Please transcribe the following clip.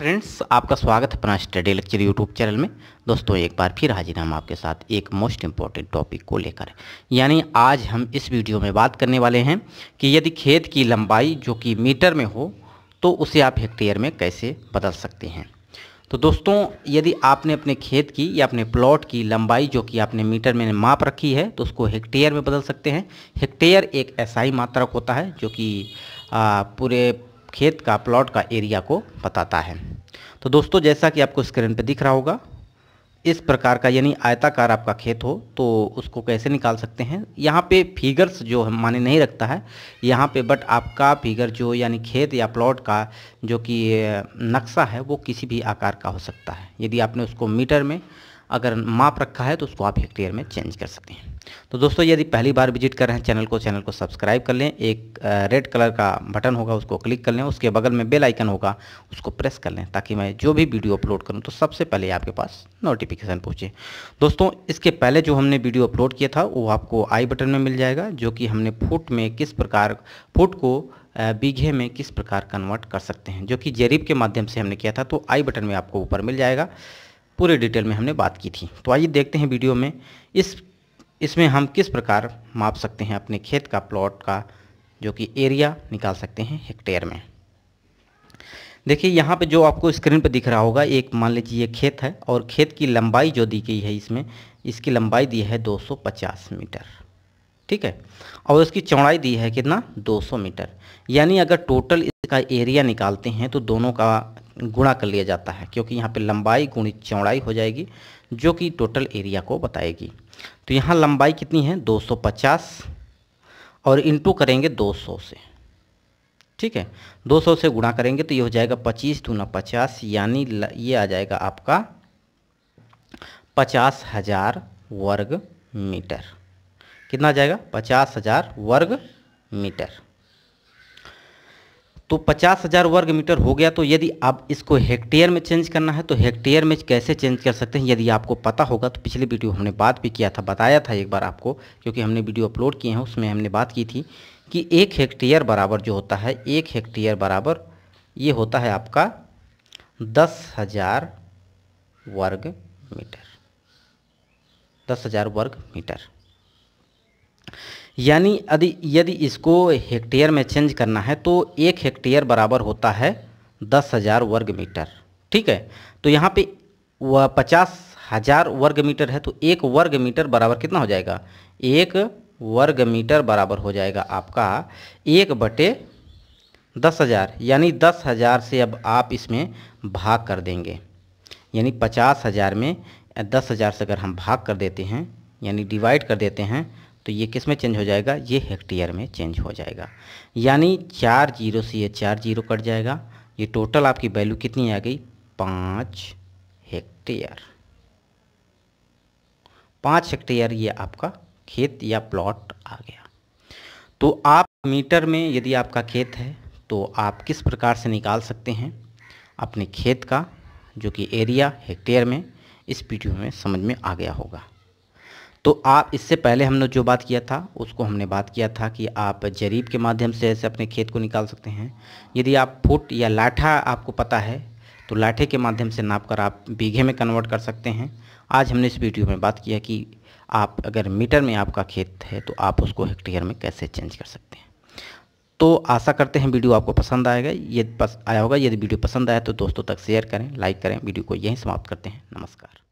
friends आपका स्वागत है अपना स्टडी लेक्चर यूट्यूब चैनल में दोस्तों एक बार फिर हाजिर हम आपके साथ एक मोस्ट इम्पॉर्टेंट टॉपिक को लेकर यानी आज हम इस वीडियो में बात करने वाले हैं कि यदि खेत की लंबाई जो कि मीटर में हो तो उसे आप हेक्टेयर में कैसे बदल सकते हैं तो दोस्तों यदि आपने अपने खेत की या अपने प्लॉट की लंबाई जो कि आपने मीटर में माप रखी है तो उसको हेक्टेयर में बदल सकते हैं हेक्टेयर एक ऐसा ही मात्रक होता है जो कि पूरे खेत का प्लॉट का एरिया को बताता है तो दोस्तों जैसा कि आपको स्क्रीन पर दिख रहा होगा इस प्रकार का यानी आयताकार आपका खेत हो तो उसको कैसे निकाल सकते हैं यहाँ पे फिगर्स जो हम माने नहीं रखता है यहाँ पे बट आपका फिगर जो यानी खेत या प्लॉट का जो कि नक्शा है वो किसी भी आकार का हो सकता है यदि आपने उसको मीटर में अगर माप रखा है तो उसको आप हेक्टेयर में चेंज कर सकते हैं तो दोस्तों यदि पहली बार विजिट कर रहे हैं चैनल को चैनल को सब्सक्राइब कर लें एक रेड कलर का बटन होगा उसको क्लिक कर लें उसके बगल में बेल आइकन होगा उसको प्रेस कर लें ताकि मैं जो भी वीडियो अपलोड करूं तो सबसे पहले आपके पास नोटिफिकेशन पहुंचे दोस्तों इसके पहले जो हमने वीडियो अपलोड किया था वो आपको आई बटन में मिल जाएगा जो कि हमने फुट में किस प्रकार फुट को बीघे में किस प्रकार कन्वर्ट कर सकते हैं जो कि जेरिब e के माध्यम से हमने किया था तो आई बटन में आपको ऊपर मिल जाएगा पूरे डिटेल में हमने बात की थी तो आइए देखते हैं वीडियो में इस इसमें हम किस प्रकार माप सकते हैं अपने खेत का प्लॉट का जो कि एरिया निकाल सकते हैं हेक्टेयर में देखिए यहाँ पे जो आपको स्क्रीन पर दिख रहा होगा एक मान लीजिए खेत है और खेत की लंबाई जो दी गई है इसमें इसकी लंबाई दी है 250 मीटर ठीक है और इसकी चौड़ाई दी है कितना 200 मीटर यानी अगर टोटल इसका एरिया निकालते हैं तो दोनों का गुणा कर लिया जाता है क्योंकि यहाँ पे लंबाई गुणित चौड़ाई हो जाएगी जो कि टोटल एरिया को बताएगी तो यहाँ लंबाई कितनी है 250 और इंटू करेंगे 200 से ठीक है 200 से गुणा करेंगे तो ये हो जाएगा 25 दूना पचास यानी ये आ जाएगा आपका पचास हज़ार वर्ग मीटर कितना आ जाएगा पचास हज़ार वर्ग मीटर तो पचास हज़ार वर्ग मीटर हो गया तो यदि आप इसको हेक्टेयर में चेंज करना है तो हेक्टेयर में कैसे चेंज कर सकते हैं यदि आपको पता होगा तो पिछले वीडियो हमने बात भी किया था बताया था एक बार आपको क्योंकि हमने वीडियो अपलोड किए हैं उसमें हमने बात की थी कि एक हेक्टेयर बराबर जो होता है एक हेक्टेयर बराबर ये होता है आपका दस हज़ार वर्ग मीटर दस हज़ार वर्ग मीटर यानी यदि यदि इसको हेक्टेयर में चेंज करना है तो एक हेक्टेयर बराबर होता है दस हज़ार वर्ग मीटर ठीक है तो यहाँ पे वह पचास हज़ार वर्ग मीटर है तो एक वर्ग मीटर बराबर कितना हो जाएगा एक वर्ग मीटर बराबर हो जाएगा आपका एक बटे दस हज़ार यानी दस हज़ार से अब आप इसमें भाग कर देंगे यानी पचास हज़ार में दस हज़ार से अगर हम भाग कर देते हैं यानी डिवाइड कर देते हैं तो ये किस में चेंज हो जाएगा ये हेक्टेयर में चेंज हो जाएगा यानी चार जीरो से ये चार जीरो कट जाएगा ये टोटल आपकी वैल्यू कितनी आ गई पाँच हेक्टेयर पाँच हेक्टेयर ये आपका खेत या प्लॉट आ गया तो आप मीटर में यदि आपका खेत है तो आप किस प्रकार से निकाल सकते हैं अपने खेत का जो कि एरिया हेक्टेयर में इस वीडियो में समझ में आ गया होगा तो आप इससे पहले हमने जो बात किया था उसको हमने बात किया था कि आप जरीब के माध्यम से ऐसे अपने खेत को निकाल सकते हैं यदि आप फुट या लाठा आपको पता है तो लाठे के माध्यम से नाप कर आप बीघे में कन्वर्ट कर सकते हैं आज हमने इस वीडियो में बात किया कि आप अगर मीटर में आपका खेत है तो आप उसको हेक्टेयर में कैसे चेंज कर सकते हैं तो आशा करते हैं वीडियो आपको पसंद आएगा यदि आया होगा यदि वीडियो पसंद आया तो दोस्तों तक शेयर करें लाइक करें वीडियो को यहीं समाप्त करते हैं नमस्कार